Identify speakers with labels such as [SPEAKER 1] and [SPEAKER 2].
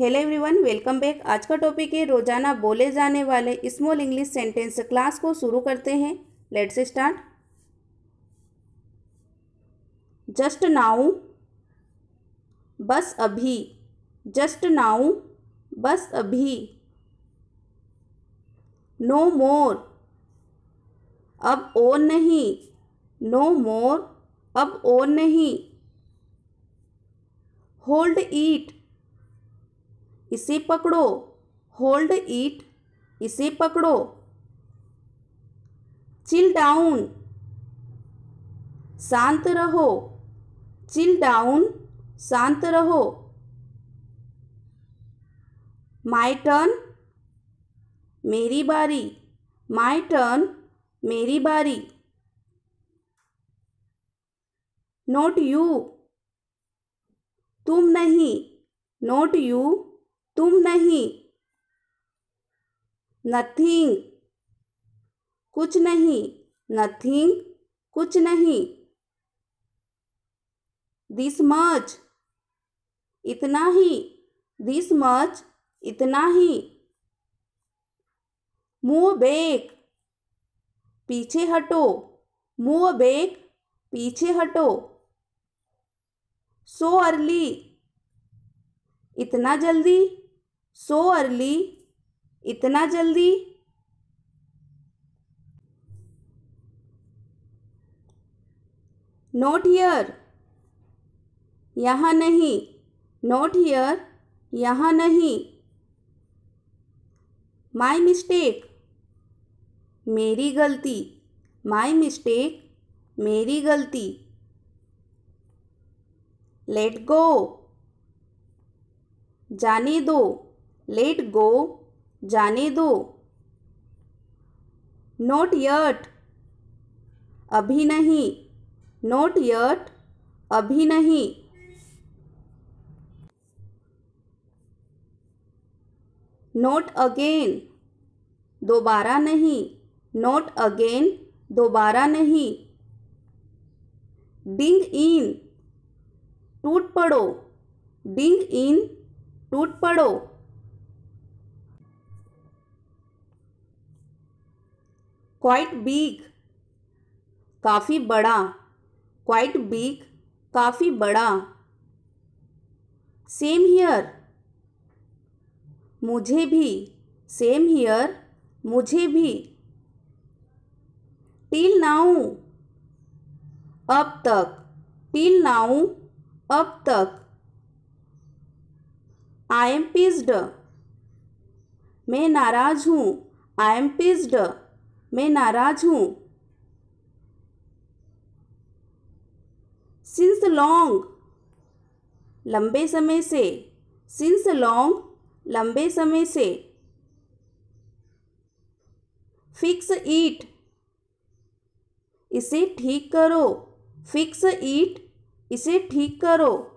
[SPEAKER 1] hello everyone welcome back आज का topic है रोजाना बोले जाने वाले स्मॉल इंग्लिश सेंटेंस क्लास को शुरू करते हैं लेट्स स्टार्ट जस्ट नाउ बस अभी जस्ट नाउ बस अभी नो मोर अब और नहीं नो मोर अब और नहीं होल्ड ईट इसे पकड़ो होल्ड इट इसे पकड़ो चिल डाउन शांत रहो चिल डाउन शांत रहो माय टर्न मेरी बारी माई टर्न मेरी बारी नोट यू तुम नहीं नोट यू तुम नहीं नथिंग कुछ नहीं नथिंग कुछ नहीं दिस मच इतना ही दिस मच इतना ही मुंह बेक पीछे हटो मुंह बेक पीछे हटो सो so अर्ली इतना जल्दी सो अर्ली इतना जल्दी नोट हियर यहाँ नहीं नोट हियर यहाँ नहीं माई मिस्टेक मेरी गलती माई मिस्टेक मेरी गलती लेट गो जाने दो लेट गो जाने दो नोट यट अभी नहीं नोट यट अभी नहीं नोट अगेन दोबारा नहीं नोट अगेन दोबारा नहीं डिंग इन टूट पड़ो डिंग इन टूट पड़ो क्वाइट बीग काफ़ी बड़ा क्वाइट बीग काफ़ी बड़ा सेम हियर मुझे भी सेम हियर मुझे भी टील नाउ अब तक टील नाउ अब तक आई एम पिस्ड मैं नाराज़ हूँ आई एम पिस्ड मैं नाराज हूँ सिंस लॉन्ग लंबे समय से सिंस लॉन्ग लंबे समय से फिक्स ईट इसे ठीक करो फिक्स ईट इसे ठीक करो